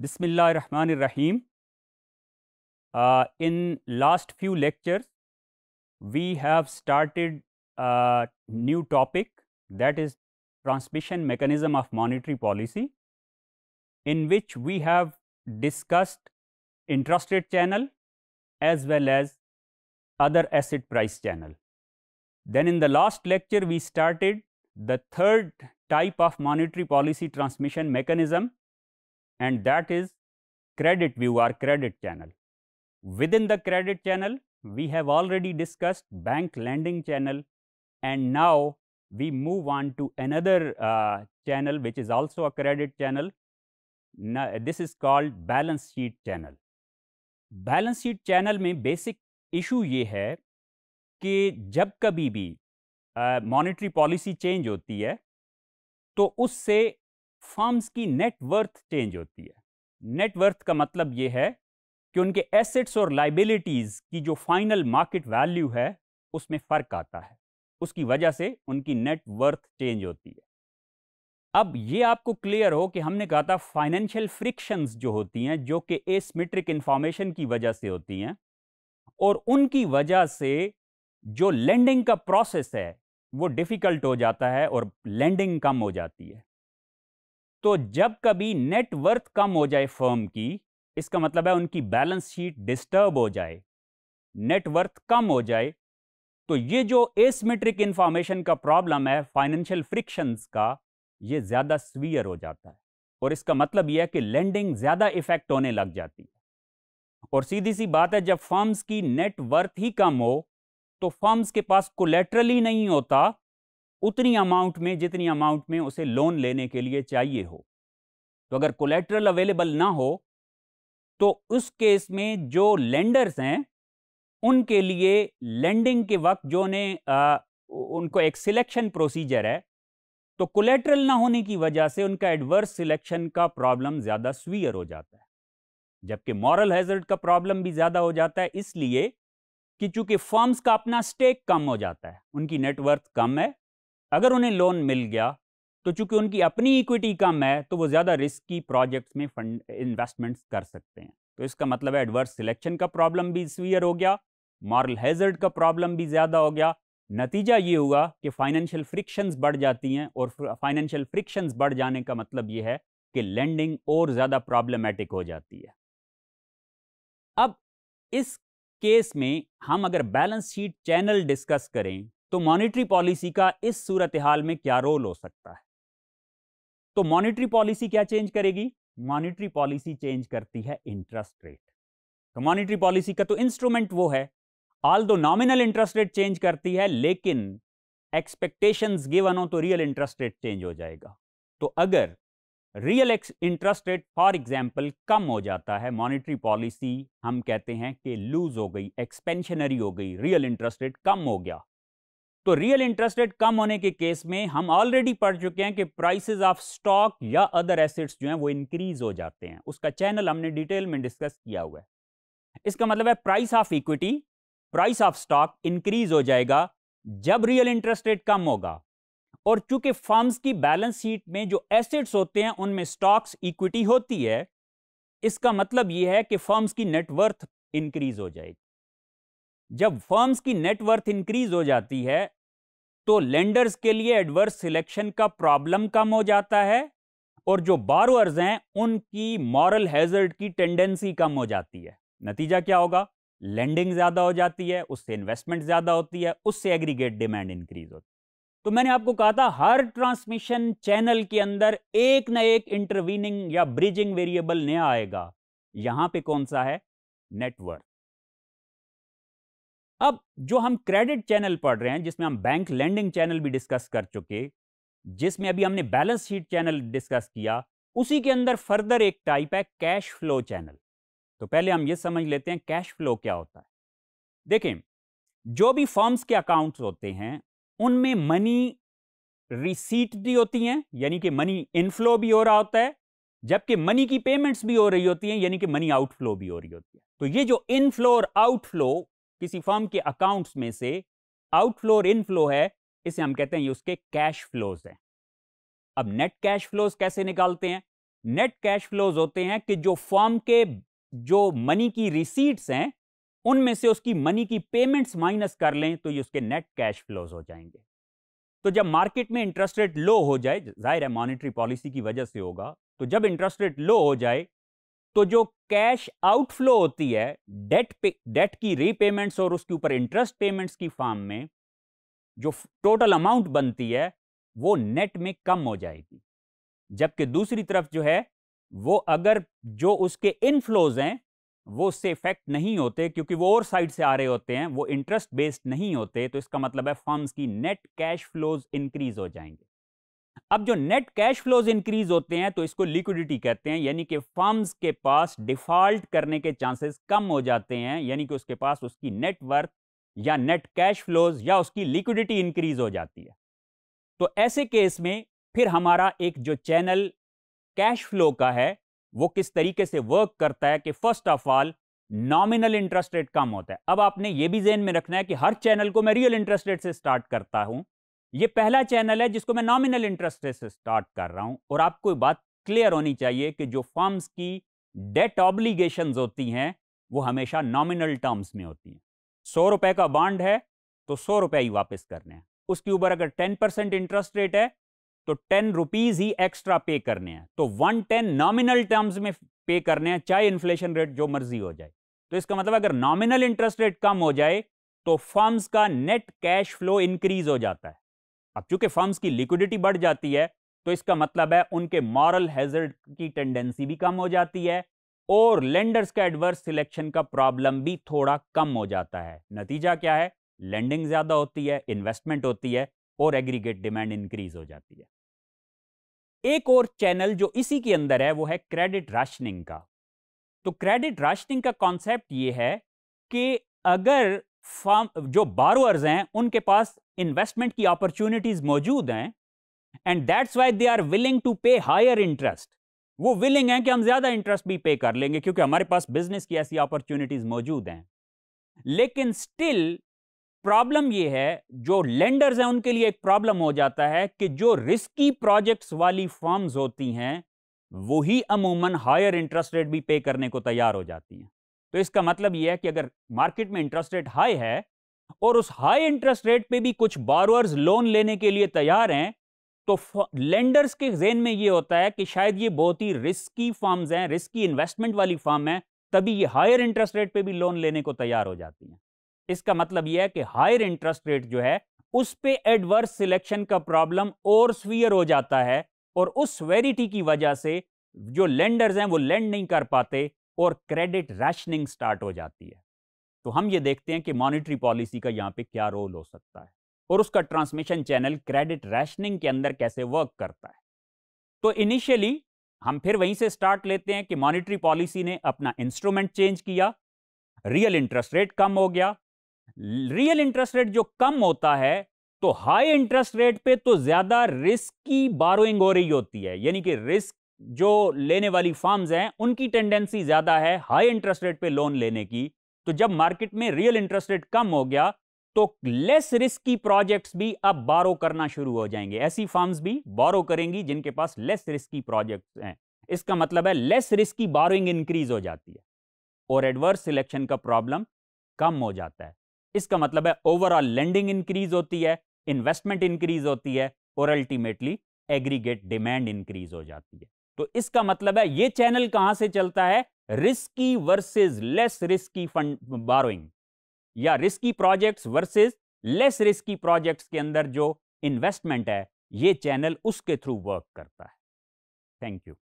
Bismillah Rahman Rahim. Uh, in last few lectures, we have started a new topic that is transmission mechanism of monetary policy, in which we have discussed interest rate channel as well as other asset price channel. Then in the last lecture, we started the third type of monetary policy transmission mechanism and that is credit view or credit channel. Within the credit channel, we have already discussed bank lending channel and now we move on to another uh, channel which is also a credit channel. Now, this is called balance sheet channel. balance sheet channel mein basic issue ye hai ki jab kabhi bhi uh, monetary policy change hoti hai to usse firms की net worth change होती है net worth का मतलब ये है कि उनके assets और लाइबिलिटीज़ की जो फाइनल मार्केट वैल्यू है उसमें फ़र्क आता है उसकी वजह से उनकी नेटवर्थ चेंज होती है अब ये आपको क्लियर हो कि हमने कहा था फाइनेंशियल फ्रिक्शंस जो होती हैं जो कि एसमेट्रिक इंफॉर्मेशन की वजह से होती हैं और उनकी वजह से जो लैंडिंग का प्रोसेस है वो डिफ़िकल्ट हो जाता है और लैंडिंग कम हो जाती है तो जब कभी नेट वर्थ कम हो जाए फर्म की इसका मतलब है उनकी बैलेंस शीट डिस्टर्ब हो जाए नेट वर्थ कम हो जाए तो ये जो एसमेट्रिक इंफॉर्मेशन का प्रॉब्लम है फाइनेंशियल फ्रिक्शंस का ये ज़्यादा स्वीयर हो जाता है और इसका मतलब यह है कि लैंडिंग ज़्यादा इफेक्ट होने लग जाती है और सीधी सी बात है जब फर्म्स की नेट वर्थ ही कम हो तो फर्म्स के पास कोलेट्रल ही नहीं होता उतनी अमाउंट में जितनी अमाउंट में उसे लोन लेने के लिए चाहिए हो तो अगर कोलेट्रल अवेलेबल ना हो तो उस केस में जो लेंडर्स हैं उनके लिए लेंडिंग के वक्त जो ने आ, उनको एक सिलेक्शन प्रोसीजर है तो कोलेट्रल ना होने की वजह से उनका एडवर्स सिलेक्शन का प्रॉब्लम ज़्यादा स्वीयर हो जाता है जबकि मॉरल हैजर्ड का प्रॉब्लम भी ज़्यादा हो जाता है इसलिए कि चूंकि फर्म्स का अपना स्टेक कम हो जाता है उनकी नेटवर्थ कम है अगर उन्हें लोन मिल गया तो चूंकि उनकी अपनी इक्विटी कम है तो वो ज़्यादा रिस्क की प्रोजेक्ट्स में फंड इन्वेस्टमेंट्स कर सकते हैं तो इसका मतलब है एडवर्स सिलेक्शन का प्रॉब्लम भी सीवियर हो गया मॉरल हैजर्ड का प्रॉब्लम भी ज़्यादा हो गया नतीजा ये हुआ कि फाइनेंशियल फ्रिक्शंस बढ़ जाती हैं और फाइनेंशियल फ्रिक्शंस बढ़ जाने का मतलब ये है कि लैंडिंग और ज़्यादा प्रॉब्लमेटिक हो जाती है अब इस केस में हम अगर बैलेंस शीट चैनल डिस्कस करें तो मॉनिटरी पॉलिसी का इस सूरत हाल में क्या रोल हो सकता है तो मॉनिटरी पॉलिसी क्या चेंज करेगी मॉनिटरी पॉलिसी चेंज करती है इंटरेस्ट रेट तो मॉनिटरी पॉलिसी का तो इंस्ट्रूमेंट वो है ऑल दो नॉमिनल इंटरेस्ट रेट चेंज करती है लेकिन एक्सपेक्टेशन गिवन हो तो रियल इंटरेस्ट रेट चेंज हो जाएगा तो अगर real interest rate for example कम हो जाता है मॉनिटरी पॉलिसी हम कहते हैं कि लूज हो गई एक्सपेंशनरी हो गई रियल इंटरेस्ट रेट कम हो गया तो रियल इंटरेस्ट रेट कम होने के केस में हम ऑलरेडी पढ़ चुके हैं कि प्राइसेस ऑफ स्टॉक या अदर एसेट्स जो हैं वो इंक्रीज हो जाते हैं उसका चैनल हमने डिटेल में डिस्कस किया हुआ है इसका मतलब है price of equity price of stock increase हो जाएगा जब रियल इंटरेस्ट रेट कम होगा और चूंकि फर्म्स की बैलेंस शीट में जो एसेट्स होते हैं उनमें स्टॉक्स इक्विटी होती है इसका मतलब यह है कि फर्म्स की नेटवर्थ इंक्रीज हो जाएगी जब फर्म्स की नेटवर्थ इंक्रीज हो जाती है तो लेंडर्स के लिए एडवर्स सिलेक्शन का प्रॉब्लम कम हो जाता है और जो बारोअर्स हैं उनकी मॉरल हैजर्ड की टेंडेंसी कम हो जाती है नतीजा क्या होगा लेंडिंग ज़्यादा हो जाती है उससे इन्वेस्टमेंट ज़्यादा होती है उससे एग्रीगेट डिमांड इंक्रीज होती है तो मैंने आपको कहा था हर ट्रांसमिशन चैनल के अंदर एक ना एक इंटरवीनिंग या ब्रिजिंग वेरिएबल नया आएगा यहां पे कौन सा है नेटवर्क अब जो हम क्रेडिट चैनल पढ़ रहे हैं जिसमें हम बैंक लैंडिंग चैनल भी डिस्कस कर चुके जिसमें अभी हमने बैलेंस शीट चैनल डिस्कस किया उसी के अंदर फर्दर एक टाइप है कैश फ्लो चैनल तो पहले हम ये समझ लेते हैं कैश फ्लो क्या होता है देखें जो भी फॉर्म्स के अकाउंट्स होते हैं उनमें मनी रिसीट भी होती हैं यानी कि मनी इनफ्लो भी हो रहा होता है जबकि मनी की पेमेंट्स भी हो रही होती हैं यानी कि मनी आउटफ्लो भी हो रही होती है तो ये जो इनफ्लो और आउटफ्लो किसी फर्म के अकाउंट्स में से आउटफ्लो और इनफ्लो है इसे हम कहते हैं ये उसके कैश फ्लोज हैं अब नेट कैश फ्लोज कैसे निकालते हैं नेट कैश फ्लोज होते हैं कि जो फर्म के जो मनी की रिसीट्स हैं उनमें से उसकी मनी की पेमेंट्स माइनस कर लें तो ये उसके नेट कैश फ्लोज हो जाएंगे तो जब मार्केट में इंटरेस्ट रेट लो हो जाए जाहिर है मॉनेटरी पॉलिसी की वजह से होगा तो जब इंटरेस्ट रेट लो हो जाए तो जो कैश आउटफ्लो होती है डेट पे डेट की रीपेमेंट्स और उसके ऊपर इंटरेस्ट पेमेंट्स की फॉर्म में जो टोटल अमाउंट बनती है वो नेट में कम हो जाएगी जबकि दूसरी तरफ जो है वो अगर जो उसके इनफ्लोज हैं वो उससे इफेक्ट नहीं होते क्योंकि वो और साइड से आ रहे होते हैं वो इंटरेस्ट बेस्ड नहीं होते तो इसका मतलब है फॉर्म्स की नेट कैश फ्लोज इंक्रीज हो जाएंगे अब जो नेट कैश फ्लोज इंक्रीज होते हैं तो इसको लिक्विडिटी कहते हैं यानी कि फर्म्स के पास डिफॉल्ट करने के चांसेस कम हो जाते हैं यानी कि उसके पास उसकी नेटवर्थ या नेट कैश फ्लोज या उसकी लिक्विडिटी इंक्रीज हो जाती है तो ऐसे केस में फिर हमारा एक जो चैनल कैश फ्लो का है वो किस तरीके से वर्क करता है कि first of all nominal interest rate कम होता है अब आपने ये भी जेन में रखना है कि हर चैनल को मैं रियल इंटरेस्ट रेट से स्टार्ट करता हूं ये पहला चैनल है जिसको मैं नॉमिनल इंटरेस्ट से स्टार्ट कर रहा हूं और आपको बात क्लियर होनी चाहिए कि जो फर्म्स की डेट ऑब्लिगेशन होती हैं वो हमेशा नॉमिनल टर्म्स में होती हैं सौ रुपए का बॉन्ड है तो सौ रुपए ही वापस करने हैं उसके ऊपर अगर टेन परसेंट इंटरेस्ट रेट है तो टेन रुपीज़ ही एक्स्ट्रा पे करने हैं तो वन टेन नॉमिनल टर्म्स में पे करने हैं चाहे इन्फ्लेशन रेट जो मर्जी हो जाए तो इसका मतलब अगर नॉमिनल इंटरेस्ट रेट कम हो जाए तो फर्म्स का नेट कैश फ्लो इंक्रीज हो जाता है अब चूंकि फर्म्स की लिक्विडिटी बढ़ जाती है तो इसका मतलब है उनके मॉरल हैजर्ड की टेंडेंसी भी कम हो जाती है और लेंडर्स का एडवर्स सिलेक्शन का प्रॉब्लम भी थोड़ा कम हो जाता है नतीजा क्या है लेंडिंग ज़्यादा होती है इन्वेस्टमेंट होती है और एग्रीगेट डिमांड इंक्रीज हो जाती है एक और चैनल जो इसी के अंदर है वो है क्रेडिट राशनिंग का तो क्रेडिट राशनिंग का कॉन्सेप्ट ये है कि अगर फार्म जो बारोअर्स हैं उनके पास इन्वेस्टमेंट की अपॉर्चुनिटीज मौजूद हैं and that's why they are willing to pay higher interest वो विलिंग हैं कि हम ज़्यादा इंटरेस्ट भी पे कर लेंगे क्योंकि हमारे पास बिजनेस की ऐसी अपॉर्चुनिटीज मौजूद हैं लेकिन स्टिल प्रॉब्लम ये है जो लेंडर्स हैं उनके लिए एक प्रॉब्लम हो जाता है कि जो रिस्की प्रोजेक्ट्स वाली फॉर्म्स होती हैं वही अमूमन हायर इंटरेस्ट रेट भी पे करने को तैयार हो जाती हैं तो इसका मतलब यह है कि अगर मार्केट में इंटरेस्ट रेट हाई है और उस हाई इंटरेस्ट रेट पे भी कुछ बारोअर्स लोन लेने के लिए तैयार हैं तो लेंडर्स के जेन में ये होता है कि शायद ये बहुत ही रिस्की फॉर्म्स हैं रिस्की इन्वेस्टमेंट वाली फॉर्म है तभी ये हायर इंटरेस्ट रेट पे भी लोन लेने को तैयार हो जाती हैं इसका मतलब यह है कि हायर इंटरेस्ट रेट जो है उस पर एडवर्स सिलेक्शन का प्रॉब्लम और स्वीयर हो जाता है और उस वेरिटी की वजह से जो लेंडर्स हैं वो लेंड नहीं कर पाते और क्रेडिट रैशनिंग स्टार्ट हो जाती है तो हम ये देखते हैं कि मॉनिटरी पॉलिसी का यहाँ पे क्या रोल हो सकता है और उसका ट्रांसमिशन चैनल क्रेडिट रैशनिंग के अंदर कैसे वर्क करता है तो इनिशियली हम फिर वहीं से स्टार्ट लेते हैं कि मॉनिटरी पॉलिसी ने अपना इंस्ट्रूमेंट चेंज किया रियल इंटरेस्ट रेट कम हो गया रियल इंटरेस्ट रेट जो कम होता है तो हाई इंटरेस्ट रेट पे तो ज्यादा रिस्क की बारोइंग हो रही होती है यानी कि रिस्क जो लेने वाली फार्म्स हैं उनकी टेंडेंसी ज़्यादा है हाई इंटरेस्ट रेट पे लोन लेने की तो जब मार्केट में रियल इंटरेस्ट रेट कम हो गया तो लेस रिस्की प्रोजेक्ट्स भी अब बारो करना शुरू हो जाएंगे ऐसी फार्म्स भी बारो करेंगी जिनके पास लेस रिस्की प्रोजेक्ट्स हैं इसका मतलब है लेस रिस्की बारोइंग इंक्रीज हो जाती है और एडवर्स सिलेक्शन का प्रॉब्लम कम हो जाता है इसका मतलब है ओवरऑल लेंडिंग इंक्रीज होती है इन्वेस्टमेंट इंक्रीज होती है और अल्टीमेटली एग्रीगेट डिमांड इंक्रीज हो जाती है तो इसका मतलब है ये चैनल कहां से चलता है risky versus less risky fund borrowing या risky projects versus less risky projects के अंदर जो इन्वेस्टमेंट है ये चैनल उसके थ्रू वर्क करता है थैंक यू